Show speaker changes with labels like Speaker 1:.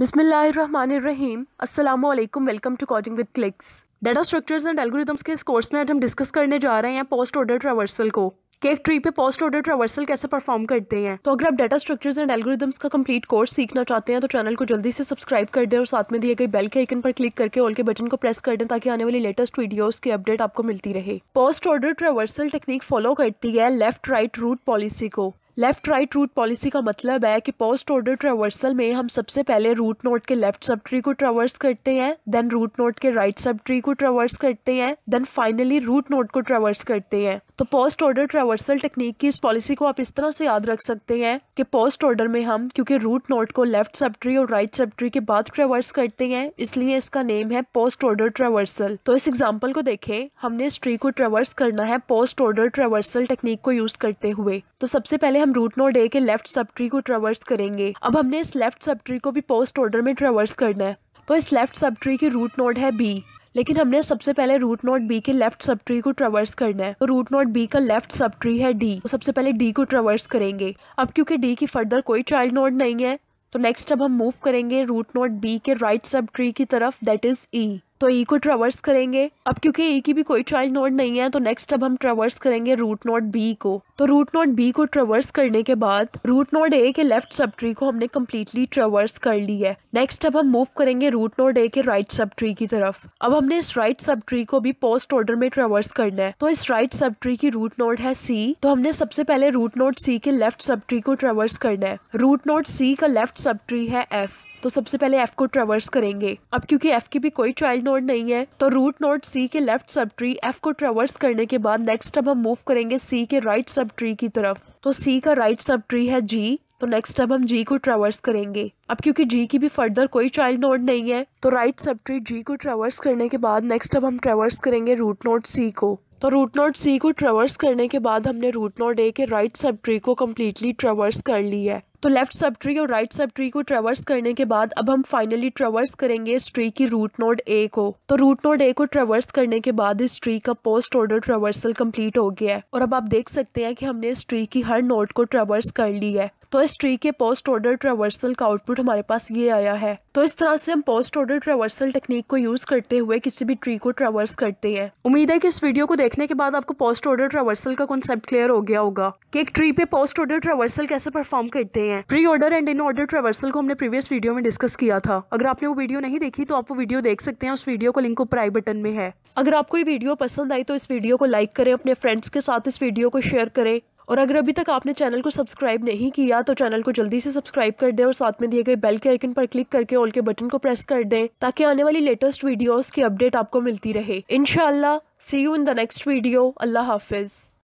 Speaker 1: बिसमीम अल्लाम welcome to coding with clicks data structures and algorithms के इस कोर्स में आज हम डिस्कस करने जा रहे हैं पोस्ट ऑर्डर ट्रावर्सल को एक ट्री पे पोस्ट ऑर्डर ट्रावर्सल कैसे परफॉर्म करते हैं तो अगर आप डाटा स्ट्रक्चर्स एंड एल्गोरिथम्स का कंप्लीट कोर्स सीखना चाहते हैं तो चैनल को जल्दी से सब्सक्राइब कर दें और साथ में दिए गए बेल के आइकन पर क्लिक करके ऑल के बटन को प्रेस कर दें ताकि आने वाली लेटेस्ट वीडियोस की अपडेट आपको मिलती रहे post order traversal technique follow करती है लेफ्ट राइट रूट पॉलिसी को लेफ़्ट राइट रूट पॉलिसी का मतलब है कि पोस्ट ऑर्डर ट्रेवर्सल में हम सबसे पहले रूट नोट के लेफ्ट सब ट्री को ट्रेवर्स करते हैं देन रूट नोट के राइट सब ट्री को ट्रेवर्स करते हैं देन फाइनली रूट नोट को ट्रेवर्स करते हैं तो पोस्ट ऑर्डर ट्रेवर्सल टेक्निक की इस पॉलिसी को आप इस तरह से याद रख सकते हैं कि पोस्ट ऑर्डर में हम क्योंकि रूट नोट को लेफ्ट सब ट्री और राइट सब ट्री के बाद ट्रेवर्स करते हैं इसलिए इसका नेम है पोस्ट ऑर्डर ट्रेवर्सल तो इस एग्जाम्पल को देखें हमने इस ट्री को ट्रेवर्स करना है पोस्ट ऑर्डर ट्रेवर्सल टेक्निक को यूज करते हुए तो सबसे पहले हम रूट नोड ए के लेफ्ट सब ट्री को ट्रवर्स करेंगे अब हमने इस लेफ्ट सब ट्री को भी पोस्ट ऑर्डर में ट्रेवर्स करना है तो इस लेफ्ट सब ट्री की रूट नोड है बी लेकिन हमने सबसे पहले रूट नोट बी के लेफ्ट सब ट्री को ट्रवर्स करना है तो रूट नोट बी का लेफ्ट सब ट्री है डी तो सबसे पहले डी को ट्रवर्स करेंगे अब क्योंकि डी की फर्दर कोई चाइल्ड नोड नहीं है तो नेक्स्ट अब हम मूव करेंगे रूट नोट बी के राइट सब ट्री की तरफ दैट इज ई तो ई e को ट्रेवर्स करेंगे अब क्योंकि ई e की भी कोई चाइल्ड नोड नहीं है तो नेक्स्ट अब हम ट्रेवर्स करेंगे रूट नोड बी को तो रूट नोड बी को ट्रेवर्स करने के बाद रूट नोड ए के लेफ्ट सब ट्री को हमने कम्प्लीटली ट्रेवर्स कर ली है नेक्स्ट अब हम मूव करेंगे रूट नोड ए के राइट सब ट्री की तरफ अब हमने इस राइट सब ट्री को भी पोस्ट ऑर्डर में ट्रेवर्स करना है तो इस राइट सब ट्री की रूट नोड है सी तो हमने सबसे पहले रूट नोट सी के लेफ्ट सब ट्री को ट्रेवर्स करना है रूट नोट सी का लेफ्ट सब ट्री है एफ तो सबसे पहले एफ को ट्रेवर्स करेंगे अब क्योंकि एफ की भी कोई चाइल्ड नोड नहीं है तो रूट नोड सी के लेफ्ट सब ट्री एफ को ट्रेवर्स करने के बाद नेक्स्ट अब हम मूव करेंगे सी के राइट सब ट्री की तरफ तो सी का राइट सब ट्री है जी तो नेक्स्ट अब हम जी को ट्रेवर्स करेंगे अब क्योंकि जी की भी फर्दर कोई चाइल्ड नोड नहीं है तो राइट सब ट्री जी को ट्रेवर्स करने के बाद नेक्स्ट अब हम ट्रेवर्स करेंगे रूट नोड सी को तो रूट नोड सी को ट्रेवर्स करने के बाद हमने रूट नोड ए के राइट सब ट्री को कम्प्लीटली ट्रेवर्स कर ली है तो लेफ्ट सब ट्री और राइट सब ट्री को ट्रेवर्स करने के बाद अब हम फाइनली ट्रेवर्स करेंगे इस ट्री की रूट नोड ए को तो रूट नोड ए को ट्रेवर्स करने के बाद इस ट्री का पोस्ट ऑर्डर ट्रेवर्सल कंप्लीट हो गया है और अब आप देख सकते हैं कि हमने इस ट्री की हर नोड को ट्रेवर्स कर ली है तो इस ट्री के पोस्ट ऑर्डर ट्रेवर्सल का आउटपुट हमारे पास ये आया है तो इस तरह से हम पोस्ट ऑर्डर ट्रेवर्सल टेक्निक को यूज करते हुए किसी भी ट्री को ट्रेवर्स करते हैं उम्मीद है कि इस वीडियो को देखने के बाद आपको पोस्ट ऑर्डर ट्रेवर्सल का कॉन्सेप्ट क्लियर हो गया होगा कि एक ट्री पे पोस्ट ऑर्डर ट्रेवर्सल कैसे परफॉर्म करते हैं हैं pre order and in order traversal को हमने प्रीवियस वीडियो में डिस्कस किया था अगर आपने वो वीडियो नहीं देखी तो आप वो वीडियो देख सकते हैं उस वीडियो को लिंक ऊपर आई बटन में है अगर आपको ये वीडियो पसंद आई तो इस वीडियो को लाइक करें अपने फ्रेंड्स के साथ इस वीडियो को शेयर करें और अगर अभी तक आपने चैनल को सब्सक्राइब नहीं किया तो चैनल को जल्दी से सब्सक्राइब कर दें और साथ में दिए गए बेल के आइकन पर क्लिक करके ऑल के बटन को प्रेस कर दें ताकि आने वाली लेटेस्ट वीडियोस की अपडेट आपको मिलती रहे इनशाला see you in the next video अल्लाह हाफिज़